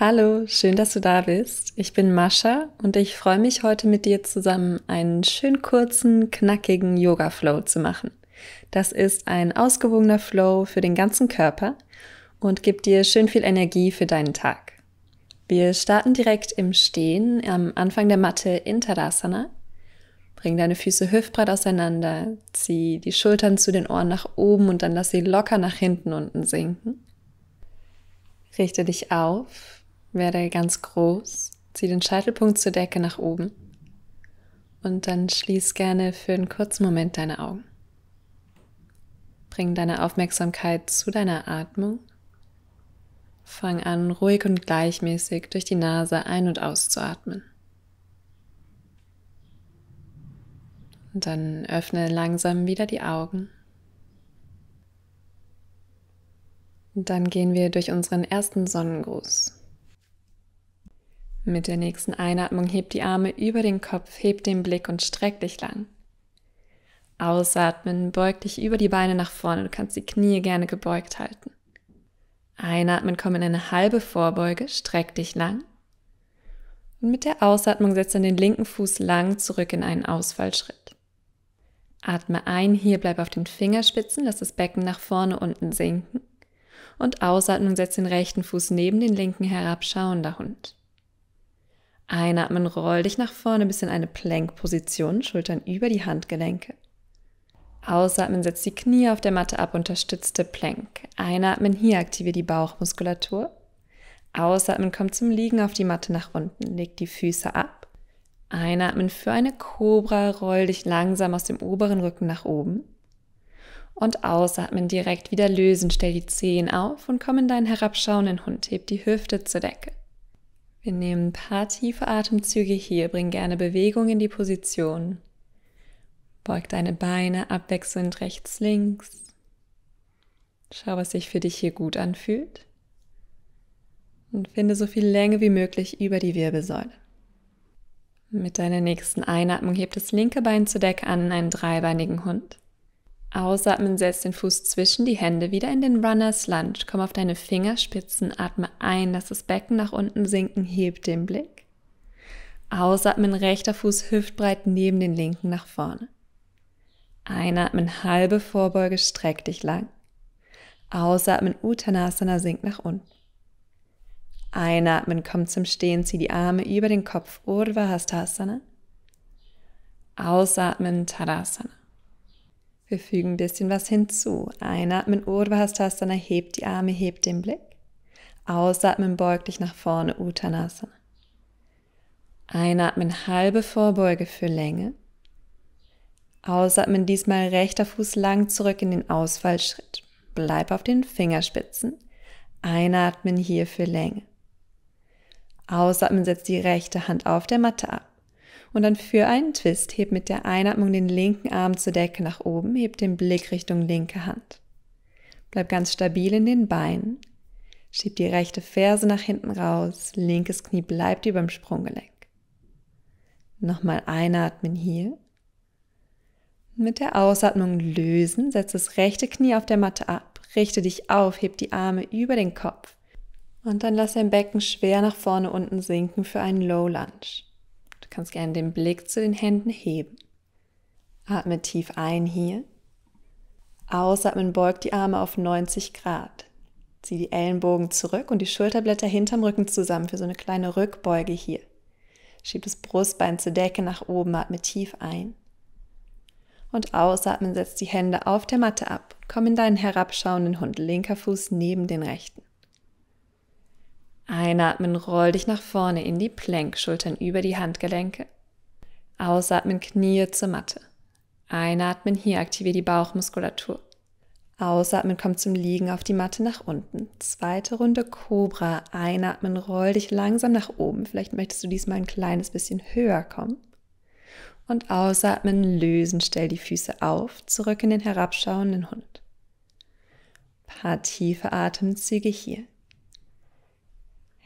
Hallo, schön, dass du da bist. Ich bin Mascha und ich freue mich heute mit dir zusammen einen schön kurzen, knackigen Yoga Flow zu machen. Das ist ein ausgewogener Flow für den ganzen Körper und gibt dir schön viel Energie für deinen Tag. Wir starten direkt im Stehen am Anfang der Matte in Tadasana. Bring deine Füße hüftbreit auseinander, zieh die Schultern zu den Ohren nach oben und dann lass sie locker nach hinten unten sinken. Richte dich auf werde ganz groß, zieh den Scheitelpunkt zur Decke nach oben und dann schließ gerne für einen kurzen Moment deine Augen. Bring deine Aufmerksamkeit zu deiner Atmung. Fang an, ruhig und gleichmäßig durch die Nase ein- und auszuatmen. Und dann öffne langsam wieder die Augen. Und dann gehen wir durch unseren ersten Sonnengruß. Mit der nächsten Einatmung heb die Arme über den Kopf, heb den Blick und streck dich lang. Ausatmen, beug dich über die Beine nach vorne, du kannst die Knie gerne gebeugt halten. Einatmen, komm in eine halbe Vorbeuge, streck dich lang. Und mit der Ausatmung setzt dann den linken Fuß lang zurück in einen Ausfallschritt. Atme ein, hier bleib auf den Fingerspitzen, lass das Becken nach vorne unten sinken. Und Ausatmung setzt den rechten Fuß neben den linken herab, schauender Hund. Einatmen, roll dich nach vorne bis in eine Plankposition, Schultern über die Handgelenke. Ausatmen, setz die Knie auf der Matte ab, unterstützte Plank. Einatmen, hier aktiviere die Bauchmuskulatur. Ausatmen, komm zum Liegen auf die Matte nach unten, leg die Füße ab. Einatmen für eine Cobra, roll dich langsam aus dem oberen Rücken nach oben. Und ausatmen, direkt wieder lösen, stell die Zehen auf und komm in deinen herabschauenden Hund, heb die Hüfte zur Decke. Wir nehmen ein paar tiefe Atemzüge hier, bringen gerne Bewegung in die Position. Beug deine Beine abwechselnd rechts, links. Schau, was sich für dich hier gut anfühlt. Und finde so viel Länge wie möglich über die Wirbelsäule. Mit deiner nächsten Einatmung hebt das linke Bein zur Decke an, einen dreibeinigen Hund. Ausatmen, setz den Fuß zwischen die Hände wieder in den Runner's Lunge. Komm auf deine Fingerspitzen, atme ein, lass das Becken nach unten sinken, heb den Blick. Ausatmen, rechter Fuß hüftbreit neben den linken nach vorne. Einatmen, halbe Vorbeuge, streck dich lang. Ausatmen, Uttanasana, sink nach unten. Einatmen, komm zum Stehen, zieh die Arme über den Kopf, Urva Hastasana. Ausatmen, Tadasana. Wir fügen ein bisschen was hinzu. Einatmen, Urdhvastasana, hebt die Arme, hebt den Blick. Ausatmen, beug dich nach vorne, Uttanasana. Einatmen, halbe Vorbeuge für Länge. Ausatmen, diesmal rechter Fuß lang zurück in den Ausfallschritt. Bleib auf den Fingerspitzen. Einatmen hier für Länge. Ausatmen, setzt die rechte Hand auf der Matte ab. Und dann für einen Twist heb mit der Einatmung den linken Arm zur Decke nach oben, heb den Blick Richtung linke Hand. Bleib ganz stabil in den Beinen. Schieb die rechte Ferse nach hinten raus, linkes Knie bleibt über dem Sprunggelenk. Nochmal einatmen hier. Mit der Ausatmung lösen, setz das rechte Knie auf der Matte ab, richte dich auf, heb die Arme über den Kopf. Und dann lass dein Becken schwer nach vorne unten sinken für einen Low Lunge. Du kannst gerne den Blick zu den Händen heben. Atme tief ein hier. Ausatmen, beug die Arme auf 90 Grad. Zieh die Ellenbogen zurück und die Schulterblätter hinterm Rücken zusammen für so eine kleine Rückbeuge hier. Schieb das Brustbein zur Decke nach oben, atme tief ein. Und ausatmen, setz die Hände auf der Matte ab. Komm in deinen herabschauenden Hund, linker Fuß neben den rechten. Einatmen, roll dich nach vorne in die Plank, Schultern über die Handgelenke. Ausatmen, Knie zur Matte. Einatmen, hier aktiviere die Bauchmuskulatur. Ausatmen, komm zum Liegen auf die Matte nach unten. Zweite Runde Cobra. Einatmen, roll dich langsam nach oben. Vielleicht möchtest du diesmal ein kleines bisschen höher kommen. Und ausatmen, lösen, stell die Füße auf, zurück in den herabschauenden Hund. paar tiefe Atemzüge hier.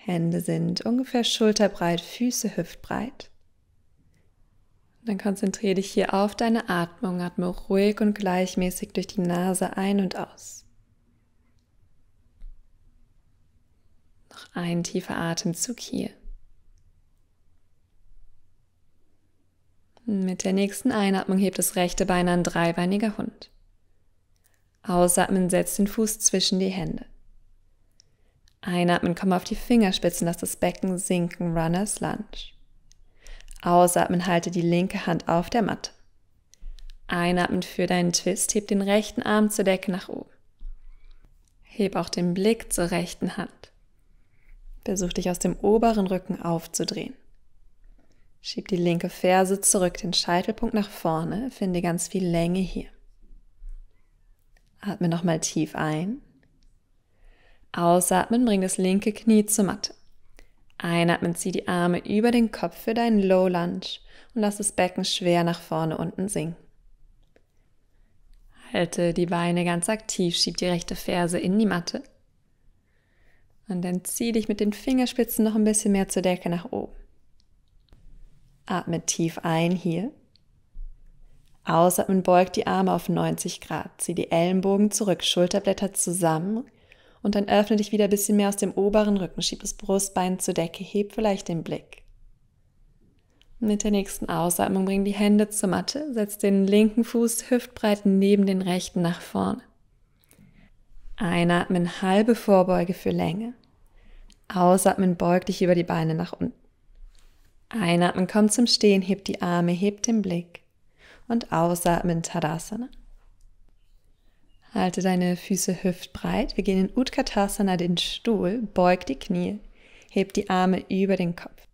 Hände sind ungefähr schulterbreit, Füße hüftbreit. Dann konzentriere dich hier auf deine Atmung. Atme ruhig und gleichmäßig durch die Nase ein und aus. Noch ein tiefer Atemzug hier. Mit der nächsten Einatmung hebt das rechte Bein an dreibeiniger Hund. Ausatmen setzt den Fuß zwischen die Hände. Einatmen, komm auf die Fingerspitzen, lass das Becken sinken, Runners Lunge. Ausatmen, halte die linke Hand auf der Matte. Einatmen für deinen Twist, heb den rechten Arm zur Decke nach oben. Heb auch den Blick zur rechten Hand. Versuch dich aus dem oberen Rücken aufzudrehen. Schieb die linke Ferse zurück, den Scheitelpunkt nach vorne, finde ganz viel Länge hier. Atme nochmal tief ein Ausatmen, bring das linke Knie zur Matte. Einatmen, zieh die Arme über den Kopf für deinen Low Lunge und lass das Becken schwer nach vorne unten sinken. Halte die Beine ganz aktiv, schieb die rechte Ferse in die Matte. Und dann zieh dich mit den Fingerspitzen noch ein bisschen mehr zur Decke nach oben. Atme tief ein hier. Ausatmen, beug die Arme auf 90 Grad, zieh die Ellenbogen zurück, Schulterblätter zusammen, und dann öffne dich wieder ein bisschen mehr aus dem oberen Rücken, schieb das Brustbein zur Decke, heb vielleicht den Blick. Mit der nächsten Ausatmung bring die Hände zur Matte, setz den linken Fuß hüftbreit neben den rechten nach vorne. Einatmen, halbe Vorbeuge für Länge. Ausatmen, beug dich über die Beine nach unten. Einatmen, komm zum Stehen, heb die Arme, heb den Blick. Und ausatmen, Tadasana. Halte deine Füße hüftbreit. Wir gehen in Utkatasana, den Stuhl. Beug die Knie. Heb die Arme über den Kopf.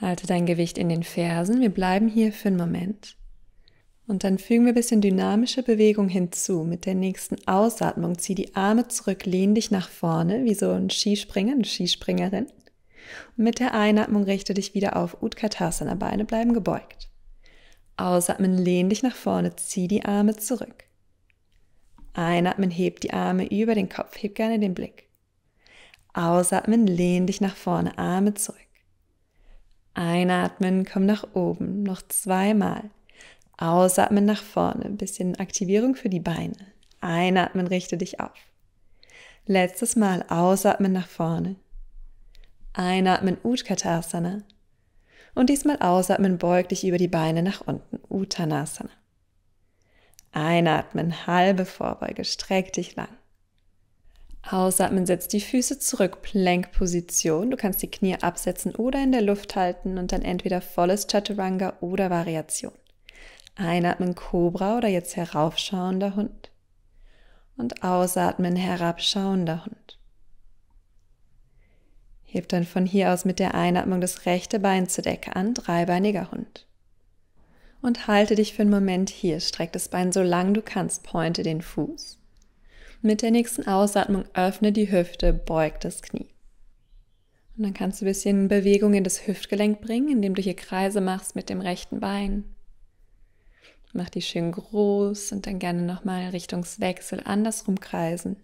Halte dein Gewicht in den Fersen. Wir bleiben hier für einen Moment. Und dann fügen wir ein bisschen dynamische Bewegung hinzu. Mit der nächsten Ausatmung zieh die Arme zurück, lehn dich nach vorne, wie so ein Skispringer, eine Skispringerin. Und mit der Einatmung richte dich wieder auf Utkatasana, Beine bleiben gebeugt. Ausatmen, lehn dich nach vorne, zieh die Arme zurück. Einatmen, heb die Arme über den Kopf, heb gerne den Blick. Ausatmen, lehn dich nach vorne, Arme zurück. Einatmen, komm nach oben, noch zweimal. Ausatmen nach vorne, bisschen Aktivierung für die Beine. Einatmen, richte dich auf. Letztes Mal ausatmen nach vorne. Einatmen, Utkatasana. Und diesmal ausatmen, beug dich über die Beine nach unten, Uttanasana. Einatmen, halbe Vorbeuge, streck dich lang. Ausatmen, setz die Füße zurück, Plankposition. Du kannst die Knie absetzen oder in der Luft halten und dann entweder volles Chaturanga oder Variation. Einatmen, Cobra oder jetzt heraufschauender Hund. Und ausatmen, herabschauender Hund. Heb dann von hier aus mit der Einatmung das rechte Bein zur Decke an, dreibeiniger Hund und halte dich für einen Moment hier. Streck das Bein so lang du kannst, pointe den Fuß. Mit der nächsten Ausatmung öffne die Hüfte, beug das Knie. Und dann kannst du ein bisschen Bewegung in das Hüftgelenk bringen, indem du hier Kreise machst mit dem rechten Bein. Mach die schön groß und dann gerne nochmal Richtungswechsel andersrum kreisen.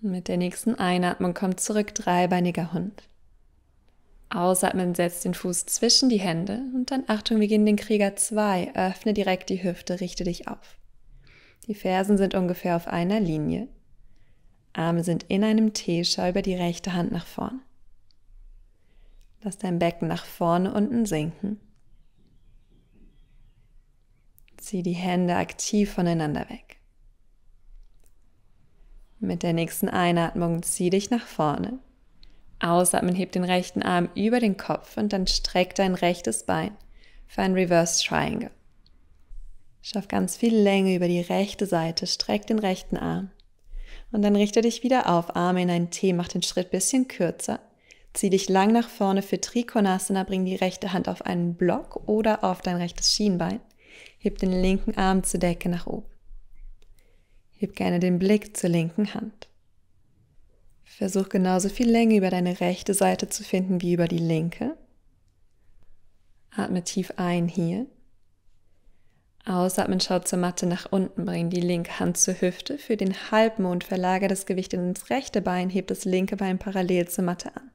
Mit der nächsten Einatmung kommt zurück dreibeiniger Hund. Ausatmen, setzt den Fuß zwischen die Hände und dann Achtung, wir gehen den Krieger 2. Öffne direkt die Hüfte, richte dich auf. Die Fersen sind ungefähr auf einer Linie. Arme sind in einem T, schau über die rechte Hand nach vorne. Lass dein Becken nach vorne unten sinken. Zieh die Hände aktiv voneinander weg. Mit der nächsten Einatmung zieh dich nach vorne. Ausatmen, heb den rechten Arm über den Kopf und dann streck dein rechtes Bein für ein Reverse Triangle. Schaff ganz viel Länge über die rechte Seite, streck den rechten Arm. Und dann richte dich wieder auf, Arme in einen T, mach den Schritt bisschen kürzer. Zieh dich lang nach vorne für Trikonasana, bring die rechte Hand auf einen Block oder auf dein rechtes Schienbein. Heb den linken Arm zur Decke nach oben. Heb gerne den Blick zur linken Hand. Versuch genauso viel Länge über deine rechte Seite zu finden wie über die linke. Atme tief ein hier. Ausatmen, schau zur Matte nach unten, bring die linke Hand zur Hüfte für den Halbmond, verlagere das Gewicht ins rechte Bein, heb das linke Bein parallel zur Matte an.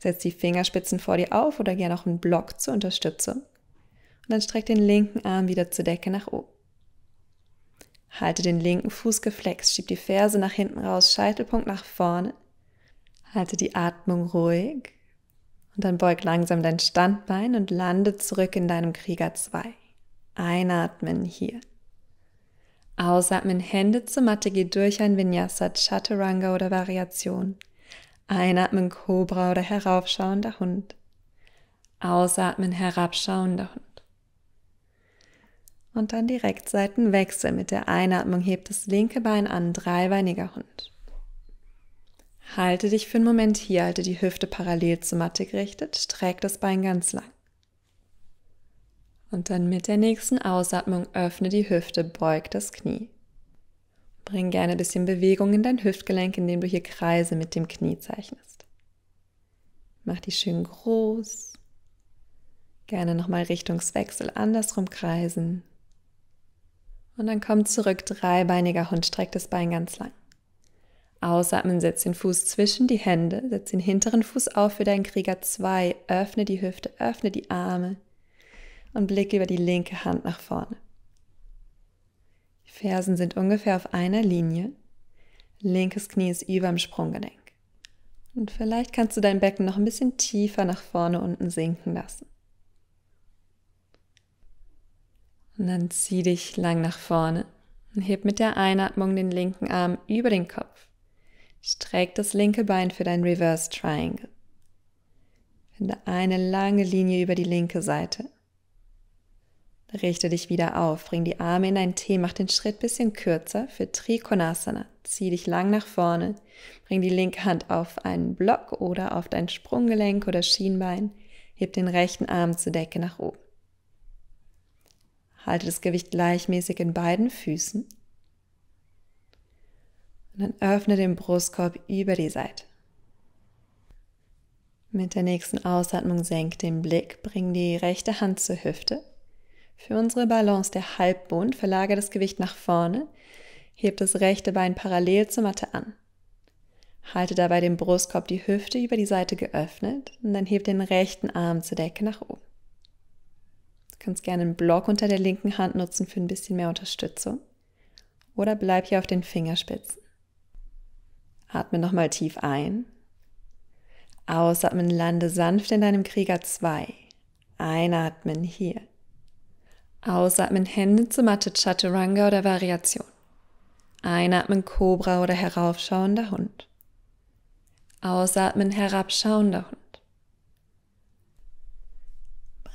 Setz die Fingerspitzen vor dir auf oder gerne auch einen Block zur Unterstützung. Und dann streck den linken Arm wieder zur Decke nach oben. Halte den linken Fuß geflext, schieb die Ferse nach hinten raus, Scheitelpunkt nach vorne. Halte die Atmung ruhig und dann beug langsam dein Standbein und lande zurück in deinem Krieger 2. Einatmen hier. Ausatmen, Hände zur Matte, geh durch ein Vinyasa, Chaturanga oder Variation. Einatmen, Cobra oder heraufschauender Hund. Ausatmen, herabschauender Hund und dann direkt Seitenwechsel. Mit der Einatmung hebt das linke Bein an, dreibeiniger Hund. Halte dich für einen Moment hier, halte die Hüfte parallel zur Matte gerichtet, streck das Bein ganz lang. Und dann mit der nächsten Ausatmung öffne die Hüfte, beug das Knie. Bring gerne ein bisschen Bewegung in dein Hüftgelenk, indem du hier Kreise mit dem Knie zeichnest. Mach die schön groß. Gerne nochmal Richtungswechsel andersrum kreisen. Und dann komm zurück, dreibeiniger Hund, streck das Bein ganz lang. Ausatmen, setz den Fuß zwischen die Hände, setz den hinteren Fuß auf für deinen Krieger 2, öffne die Hüfte, öffne die Arme und blick über die linke Hand nach vorne. Die Fersen sind ungefähr auf einer Linie, linkes Knie ist über dem Sprunggelenk. Und vielleicht kannst du dein Becken noch ein bisschen tiefer nach vorne unten sinken lassen. Und dann zieh dich lang nach vorne und heb mit der Einatmung den linken Arm über den Kopf. Streck das linke Bein für dein Reverse Triangle. Finde eine lange Linie über die linke Seite. Richte dich wieder auf, bring die Arme in dein T, mach den Schritt bisschen kürzer für Trikonasana. Zieh dich lang nach vorne, bring die linke Hand auf einen Block oder auf dein Sprunggelenk oder Schienbein, heb den rechten Arm zur Decke nach oben. Halte das Gewicht gleichmäßig in beiden Füßen. Und dann öffne den Brustkorb über die Seite. Mit der nächsten Ausatmung senk den Blick, bring die rechte Hand zur Hüfte. Für unsere Balance der Halbbund verlagere das Gewicht nach vorne, heb das rechte Bein parallel zur Matte an. Halte dabei den Brustkorb, die Hüfte über die Seite geöffnet und dann heb den rechten Arm zur Decke nach oben kannst gerne einen Block unter der linken Hand nutzen für ein bisschen mehr Unterstützung. Oder bleib hier auf den Fingerspitzen. Atme nochmal tief ein. Ausatmen, lande sanft in deinem Krieger 2. Einatmen hier. Ausatmen, Hände zur Matte Chaturanga oder Variation. Einatmen, Cobra oder heraufschauender Hund. Ausatmen, herabschauender Hund.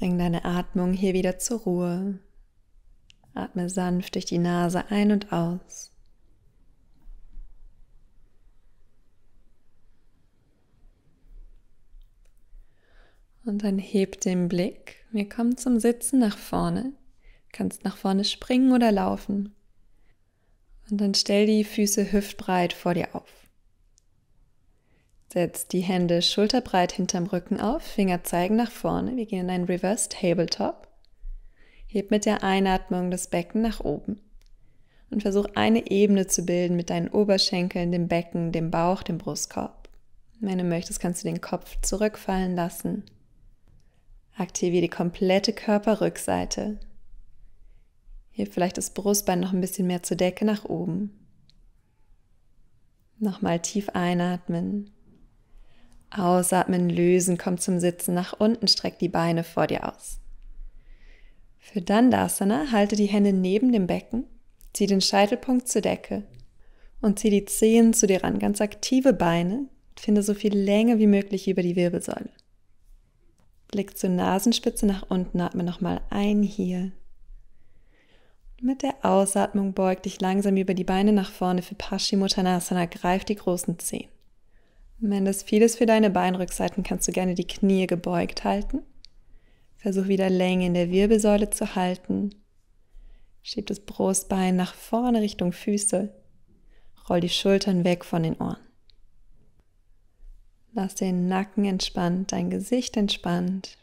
Bring deine Atmung hier wieder zur Ruhe. Atme sanft durch die Nase ein und aus. Und dann heb den Blick. Wir kommen zum Sitzen nach vorne. Du kannst nach vorne springen oder laufen. Und dann stell die Füße hüftbreit vor dir auf. Setz die Hände schulterbreit hinterm Rücken auf, Finger zeigen nach vorne. Wir gehen in einen Reverse Tabletop. Heb mit der Einatmung das Becken nach oben und versuch eine Ebene zu bilden mit deinen Oberschenkeln, dem Becken, dem Bauch, dem Brustkorb. Wenn du möchtest, kannst du den Kopf zurückfallen lassen. Aktiviere die komplette Körperrückseite. Hier vielleicht das Brustbein noch ein bisschen mehr zur Decke nach oben. Nochmal tief einatmen. Ausatmen, lösen, komm zum Sitzen nach unten, streck die Beine vor dir aus. Für Dandasana halte die Hände neben dem Becken, zieh den Scheitelpunkt zur Decke und zieh die Zehen zu dir ran, ganz aktive Beine, finde so viel Länge wie möglich über die Wirbelsäule. Blick zur Nasenspitze nach unten, atme nochmal ein hier. Mit der Ausatmung beug dich langsam über die Beine nach vorne für Paschimottanasana, greif die großen Zehen. Wenn das viel ist für deine Beinrückseiten, kannst du gerne die Knie gebeugt halten. Versuch wieder Länge in der Wirbelsäule zu halten. Schieb das Brustbein nach vorne Richtung Füße. Roll die Schultern weg von den Ohren. Lass den Nacken entspannt, dein Gesicht entspannt.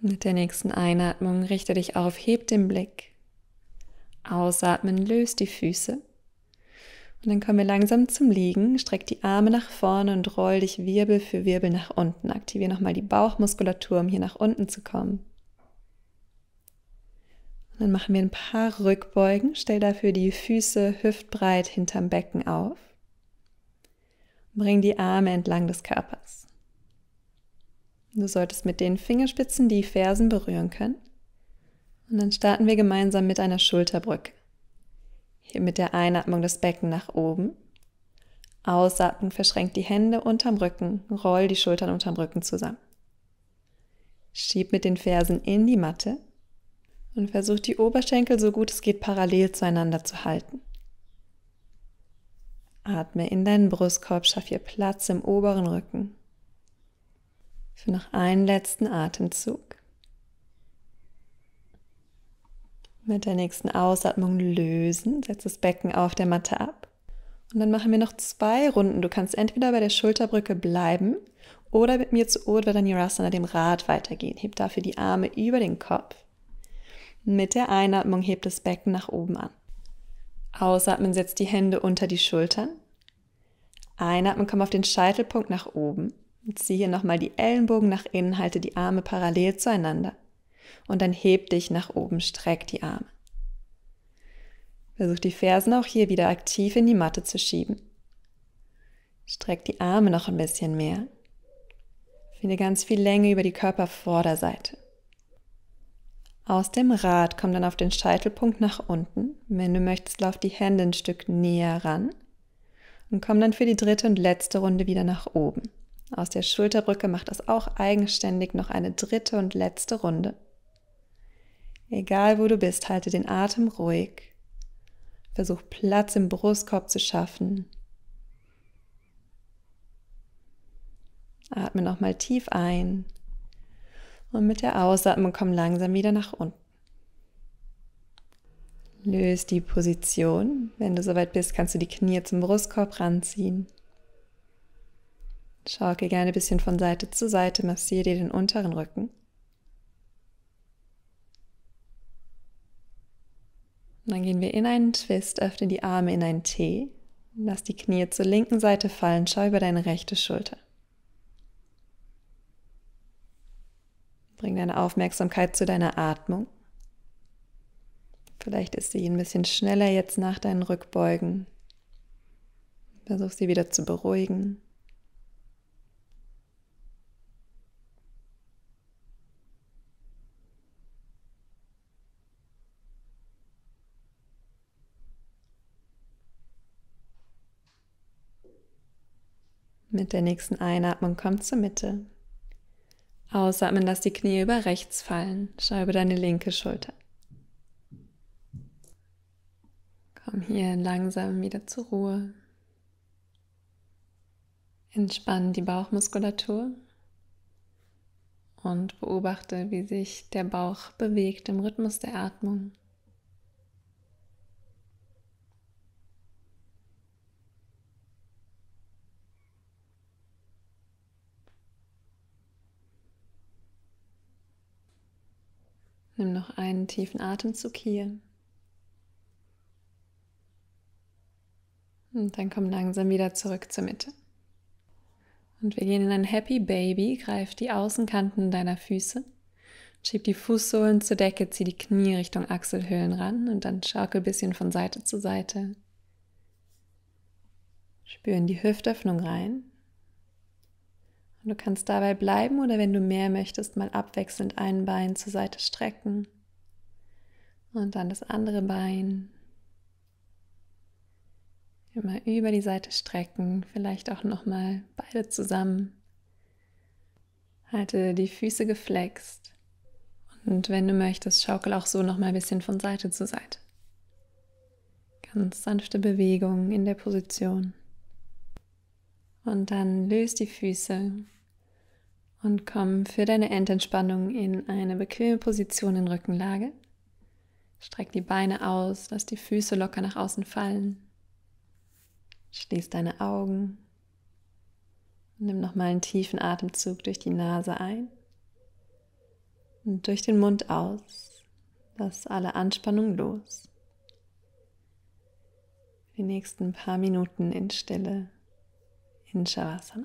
Mit der nächsten Einatmung richte dich auf, heb den Blick. Ausatmen, löst die Füße. Und dann kommen wir langsam zum Liegen, streck die Arme nach vorne und roll dich Wirbel für Wirbel nach unten. Aktiviere nochmal die Bauchmuskulatur, um hier nach unten zu kommen. Und dann machen wir ein paar Rückbeugen, stell dafür die Füße hüftbreit hinterm Becken auf. Bring die Arme entlang des Körpers. Du solltest mit den Fingerspitzen die Fersen berühren können. Und dann starten wir gemeinsam mit einer Schulterbrücke. Hier mit der Einatmung das Becken nach oben. Ausatmen, verschränk die Hände unterm Rücken, roll die Schultern unterm Rücken zusammen. Schieb mit den Fersen in die Matte und versuch die Oberschenkel so gut es geht parallel zueinander zu halten. Atme in deinen Brustkorb, schaff hier Platz im oberen Rücken. Für noch einen letzten Atemzug. Mit der nächsten Ausatmung lösen, setz das Becken auf der Matte ab. Und dann machen wir noch zwei Runden. Du kannst entweder bei der Schulterbrücke bleiben oder mit mir zu Urdhva dem Rad weitergehen. Heb dafür die Arme über den Kopf. Mit der Einatmung hebt das Becken nach oben an. Ausatmen setzt die Hände unter die Schultern. Einatmen komm auf den Scheitelpunkt nach oben. Zieh hier nochmal die Ellenbogen nach innen, halte die Arme parallel zueinander und dann heb dich nach oben, streck die Arme. Versuch die Fersen auch hier wieder aktiv in die Matte zu schieben. Streck die Arme noch ein bisschen mehr. Finde ganz viel Länge über die Körpervorderseite. Aus dem Rad komm dann auf den Scheitelpunkt nach unten. Wenn du möchtest, lauf die Hände ein Stück näher ran und komm dann für die dritte und letzte Runde wieder nach oben. Aus der Schulterbrücke macht das auch eigenständig noch eine dritte und letzte Runde. Egal wo du bist, halte den Atem ruhig. Versuch Platz im Brustkorb zu schaffen. Atme nochmal tief ein und mit der Ausatmung komm langsam wieder nach unten. Löse die Position. Wenn du soweit bist, kannst du die Knie zum Brustkorb ranziehen. Schauke gerne ein bisschen von Seite zu Seite, massiere dir den unteren Rücken. Und dann gehen wir in einen Twist, öffne die Arme in ein T, lass die Knie zur linken Seite fallen, schau über deine rechte Schulter. Bring deine Aufmerksamkeit zu deiner Atmung. Vielleicht ist sie ein bisschen schneller jetzt nach deinen Rückbeugen. Versuch sie wieder zu beruhigen. Mit der nächsten Einatmung kommt zur Mitte. Ausatmen, lass die Knie über rechts fallen. Schau deine linke Schulter. Komm hier langsam wieder zur Ruhe. Entspann die Bauchmuskulatur und beobachte, wie sich der Bauch bewegt im Rhythmus der Atmung. Nimm noch einen tiefen Atemzug hier. Und dann komm langsam wieder zurück zur Mitte. Und wir gehen in ein Happy Baby. Greif die Außenkanten deiner Füße. Schieb die Fußsohlen zur Decke, zieh die Knie Richtung Achselhöhlen ran und dann schaukel ein bisschen von Seite zu Seite. Spüren die Hüftöffnung rein. Und du kannst dabei bleiben oder wenn du mehr möchtest, mal abwechselnd ein Bein zur Seite strecken und dann das andere Bein. Immer über die Seite strecken, vielleicht auch nochmal beide zusammen. Halte die Füße geflext und wenn du möchtest, schaukel auch so nochmal ein bisschen von Seite zu Seite. Ganz sanfte Bewegung in der Position. Und dann löst die Füße und komm für deine Endentspannung in eine bequeme Position in Rückenlage. Streck die Beine aus, lass die Füße locker nach außen fallen. Schließ deine Augen. nimm nochmal einen tiefen Atemzug durch die Nase ein und durch den Mund aus. Lass alle Anspannung los. Die nächsten paar Minuten in Stille in Shavasana.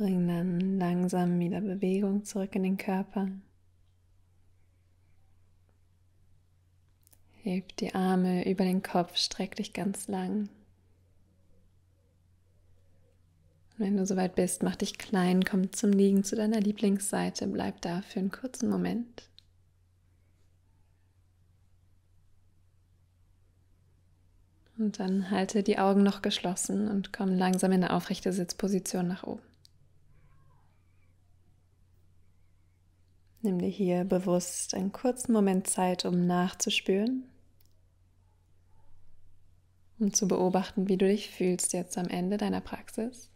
Bring dann langsam wieder Bewegung zurück in den Körper. Heb die Arme über den Kopf, streck dich ganz lang. Wenn du soweit bist, mach dich klein, komm zum Liegen zu deiner Lieblingsseite, bleib da für einen kurzen Moment. Und dann halte die Augen noch geschlossen und komm langsam in eine aufrechte Sitzposition nach oben. Nimm dir hier bewusst einen kurzen Moment Zeit, um nachzuspüren, um zu beobachten, wie du dich fühlst jetzt am Ende deiner Praxis.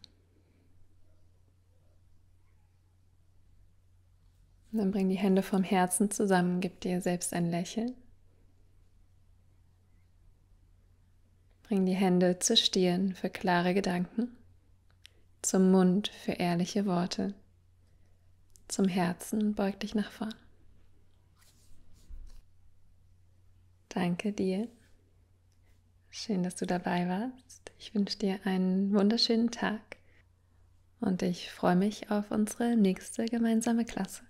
Und dann bring die Hände vom Herzen zusammen, gib dir selbst ein Lächeln. Bring die Hände zur Stirn für klare Gedanken, zum Mund für ehrliche Worte zum Herzen und beug dich nach vorn. Danke dir. Schön, dass du dabei warst. Ich wünsche dir einen wunderschönen Tag und ich freue mich auf unsere nächste gemeinsame Klasse.